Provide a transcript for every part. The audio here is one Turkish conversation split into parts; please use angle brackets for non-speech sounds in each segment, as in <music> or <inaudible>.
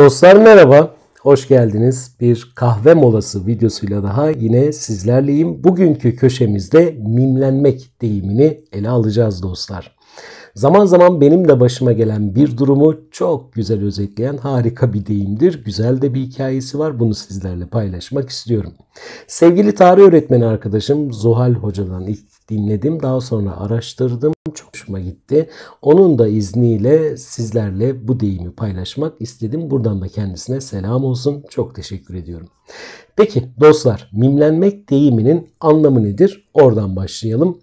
Dostlar merhaba, hoş geldiniz. Bir kahve molası videosuyla daha yine sizlerleyim. Bugünkü köşemizde mimlenmek deyimini ele alacağız dostlar. Zaman zaman benim de başıma gelen bir durumu çok güzel özetleyen harika bir deyimdir. Güzel de bir hikayesi var. Bunu sizlerle paylaşmak istiyorum. Sevgili tarih öğretmeni arkadaşım Zuhal Hoca'dan ilk dinledim. Daha sonra araştırdım. Çok hoşuma gitti. Onun da izniyle sizlerle bu deyimi paylaşmak istedim. Buradan da kendisine selam olsun. Çok teşekkür ediyorum. Peki dostlar mimlenmek deyiminin anlamı nedir? Oradan başlayalım.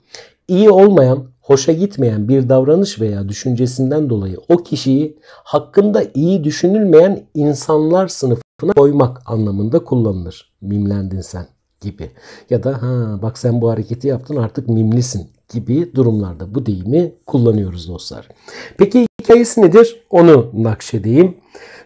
İyi olmayan hoşa gitmeyen bir davranış veya düşüncesinden dolayı o kişiyi hakkında iyi düşünülmeyen insanlar sınıfına koymak anlamında kullanılır. Mimlendin sen gibi ya da ha bak sen bu hareketi yaptın artık mimlisin gibi durumlarda bu deyimi kullanıyoruz dostlar. Peki hikayesi nedir? Onu nakşedeyim.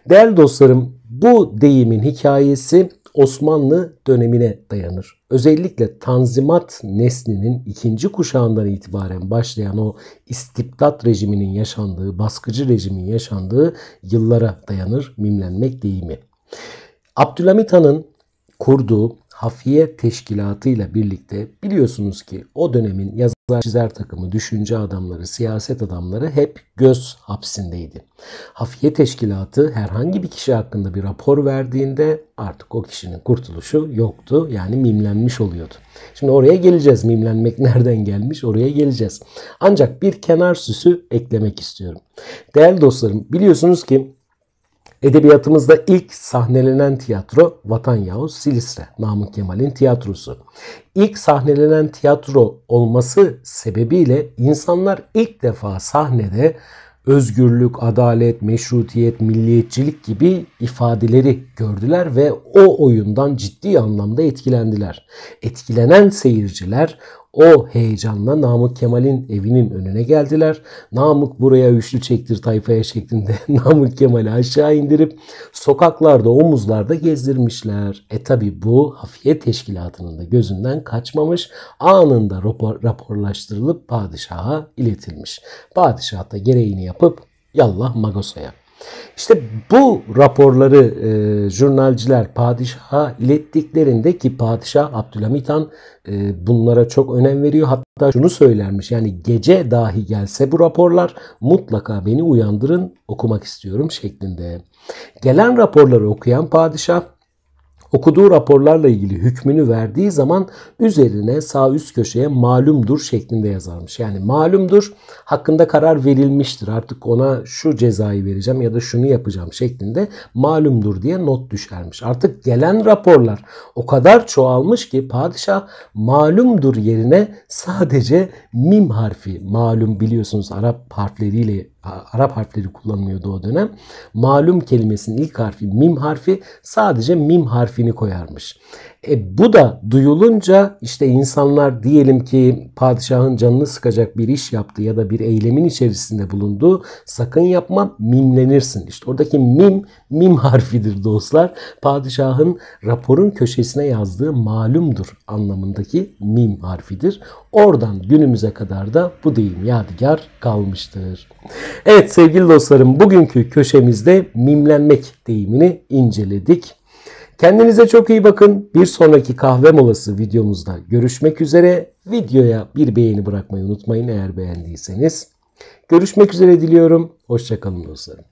Değerli dostlarım bu deyimin hikayesi Osmanlı dönemine dayanır. Özellikle Tanzimat neslinin ikinci kuşağından itibaren başlayan o istibdat rejiminin yaşandığı, baskıcı rejimin yaşandığı yıllara dayanır mimlenmek deyimi. Abdülhamit Han'ın kurduğu Hafiye Teşkilatı ile birlikte biliyorsunuz ki o dönemin yazar çizer takımı, düşünce adamları, siyaset adamları hep göz hapsindeydi. Hafiye Teşkilatı herhangi bir kişi hakkında bir rapor verdiğinde artık o kişinin kurtuluşu yoktu. Yani mimlenmiş oluyordu. Şimdi oraya geleceğiz. Mimlenmek <laughs> nereden gelmiş oraya geleceğiz. Ancak bir kenar süsü eklemek istiyorum. Değerli dostlarım biliyorsunuz ki Edebiyatımızda ilk sahnelenen tiyatro Vatan Yavuz Silistre, Namık Kemal'in tiyatrosu. İlk sahnelenen tiyatro olması sebebiyle insanlar ilk defa sahnede özgürlük, adalet, meşrutiyet, milliyetçilik gibi ifadeleri gördüler ve o oyundan ciddi anlamda etkilendiler. Etkilenen seyirciler o heyecanla Namık Kemal'in evinin önüne geldiler. Namık buraya üçlü çektir tayfaya şeklinde <laughs> Namık Kemal'i aşağı indirip sokaklarda omuzlarda gezdirmişler. E tabi bu hafiye teşkilatının da gözünden kaçmamış anında rapor, raporlaştırılıp padişaha iletilmiş. Padişah da gereğini yapıp yallah Magosa'ya. İşte bu raporları e, jurnalciler padişaha ilettiklerinde ki padişah Abdülhamit Han e, bunlara çok önem veriyor. Hatta şunu söylermiş yani gece dahi gelse bu raporlar mutlaka beni uyandırın okumak istiyorum şeklinde. Gelen raporları okuyan padişah Okuduğu raporlarla ilgili hükmünü verdiği zaman üzerine sağ üst köşeye malumdur şeklinde yazarmış. Yani malumdur hakkında karar verilmiştir artık ona şu cezayı vereceğim ya da şunu yapacağım şeklinde malumdur diye not düşermiş. Artık gelen raporlar o kadar çoğalmış ki padişah malumdur yerine sadece mim harfi malum biliyorsunuz Arap harfleriyle Arap harfleri kullanılıyordu o dönem. Malum kelimesinin ilk harfi mim harfi sadece mim harfini koyarmış. E, bu da duyulunca işte insanlar diyelim ki padişahın canını sıkacak bir iş yaptı ya da bir eylemin içerisinde bulundu. Sakın yapma mimlenirsin. İşte oradaki mim mim harfidir dostlar. Padişahın raporun köşesine yazdığı malumdur anlamındaki mim harfidir. Oradan günümüze kadar da bu deyim yadigar kalmıştır. Evet sevgili dostlarım bugünkü köşemizde mimlenmek deyimini inceledik. Kendinize çok iyi bakın. Bir sonraki kahve molası videomuzda görüşmek üzere. Videoya bir beğeni bırakmayı unutmayın eğer beğendiyseniz. Görüşmek üzere diliyorum. Hoşçakalın dostlarım.